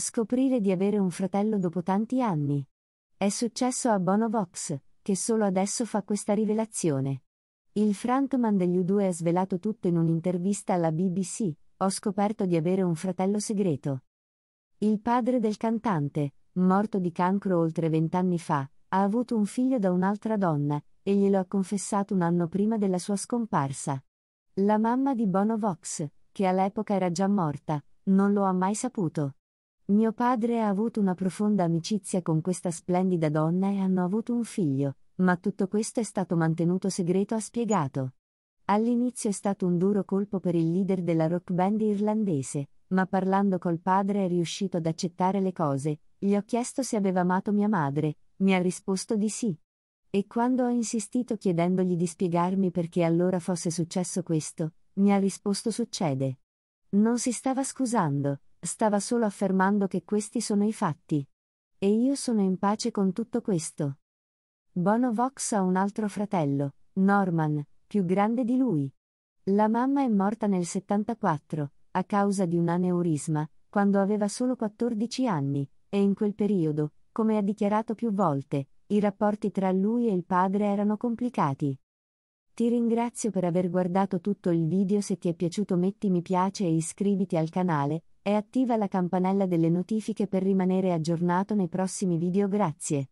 Scoprire di avere un fratello dopo tanti anni. È successo a Bono Vox, che solo adesso fa questa rivelazione. Il frontman degli U2 ha svelato tutto in un'intervista alla BBC, ho scoperto di avere un fratello segreto. Il padre del cantante, morto di cancro oltre vent'anni fa, ha avuto un figlio da un'altra donna, e glielo ha confessato un anno prima della sua scomparsa. La mamma di Bono Vox, che all'epoca era già morta, non lo ha mai saputo. Mio padre ha avuto una profonda amicizia con questa splendida donna e hanno avuto un figlio, ma tutto questo è stato mantenuto segreto, ha spiegato. All'inizio è stato un duro colpo per il leader della rock band irlandese, ma parlando col padre è riuscito ad accettare le cose, gli ho chiesto se aveva amato mia madre, mi ha risposto di sì. E quando ho insistito chiedendogli di spiegarmi perché allora fosse successo questo, mi ha risposto succede. Non si stava scusando, Stava solo affermando che questi sono i fatti. E io sono in pace con tutto questo. Bono Vox ha un altro fratello, Norman, più grande di lui. La mamma è morta nel 74, a causa di un aneurisma, quando aveva solo 14 anni, e in quel periodo, come ha dichiarato più volte, i rapporti tra lui e il padre erano complicati. Ti ringrazio per aver guardato tutto il video se ti è piaciuto metti mi piace e iscriviti al canale, e attiva la campanella delle notifiche per rimanere aggiornato nei prossimi video grazie.